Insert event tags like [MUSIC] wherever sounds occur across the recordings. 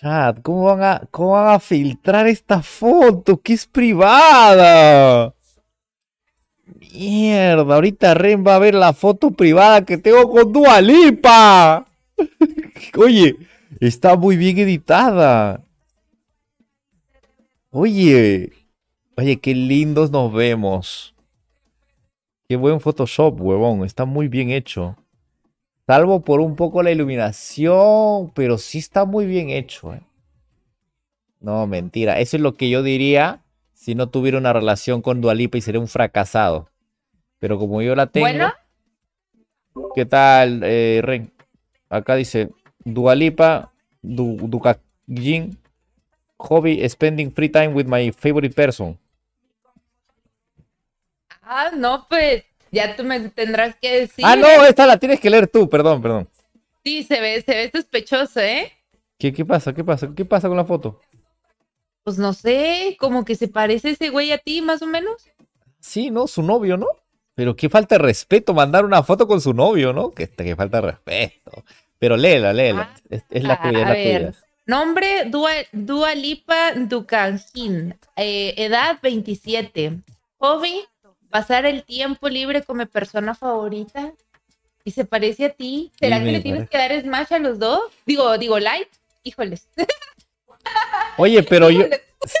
Chat, ¿cómo van a, cómo filtrar esta foto? ¡Que es privada! Mierda, ahorita Ren va a ver la foto privada que tengo con Dualipa. [LAUGHS] Oye, está muy bien editada. Oye, oye, qué lindos nos vemos. Qué buen Photoshop, huevón. Está muy bien hecho. Salvo por un poco la iluminación, pero sí está muy bien hecho. ¿eh? No, mentira. Eso es lo que yo diría si no tuviera una relación con Dualipa y sería un fracasado. Pero como yo la tengo. ¿Bueno? ¿Qué tal, eh, Ren? Acá dice: Dualipa, du, hobby, spending free time with my favorite person. Ah, no, pues ya tú me tendrás que decir. Ah, no, esta la tienes que leer tú, perdón, perdón. Sí, se ve, se ve sospechoso, ¿eh? ¿Qué, qué pasa? ¿Qué pasa? ¿Qué pasa con la foto? Pues no sé, como que se parece ese güey a ti, más o menos. Sí, ¿no? Su novio, ¿no? Pero qué falta de respeto mandar una foto con su novio, ¿no? Que, que falta de respeto. Pero léela, léela. Ah, es, la tuya, es la tuya. Nombre Dua, Dua Lipa eh, edad 27. Hobby pasar el tiempo libre con mi persona favorita y se parece a ti, ¿será que le tienes que dar smash a los dos? Digo, digo, light, híjoles. [LAUGHS] Oye, pero yo,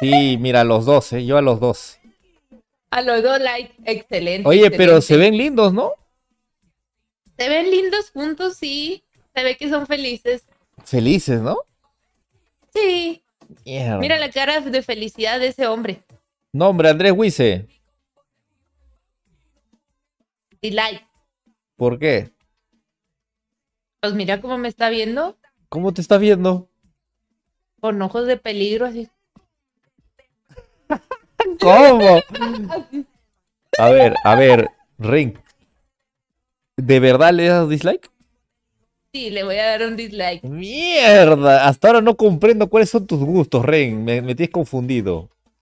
sí, mira, a los dos, ¿eh? yo a los dos. A los dos like. excelente. Oye, pero se ven lindos, ¿no? Se ven lindos juntos, sí. Se ve que son felices. Felices, ¿no? Sí. Mira la cara de felicidad de ese hombre. Nombre, Andrés Huise. Dislike. ¿Por qué? Pues mira cómo me está viendo. ¿Cómo te está viendo? Con ojos de peligro, así. [LAUGHS] ¿Cómo? A ver, a ver, Ring. ¿De verdad le das dislike? Sí, le voy a dar un dislike. Mierda, hasta ahora no comprendo cuáles son tus gustos, Ren. Me, me tienes confundido.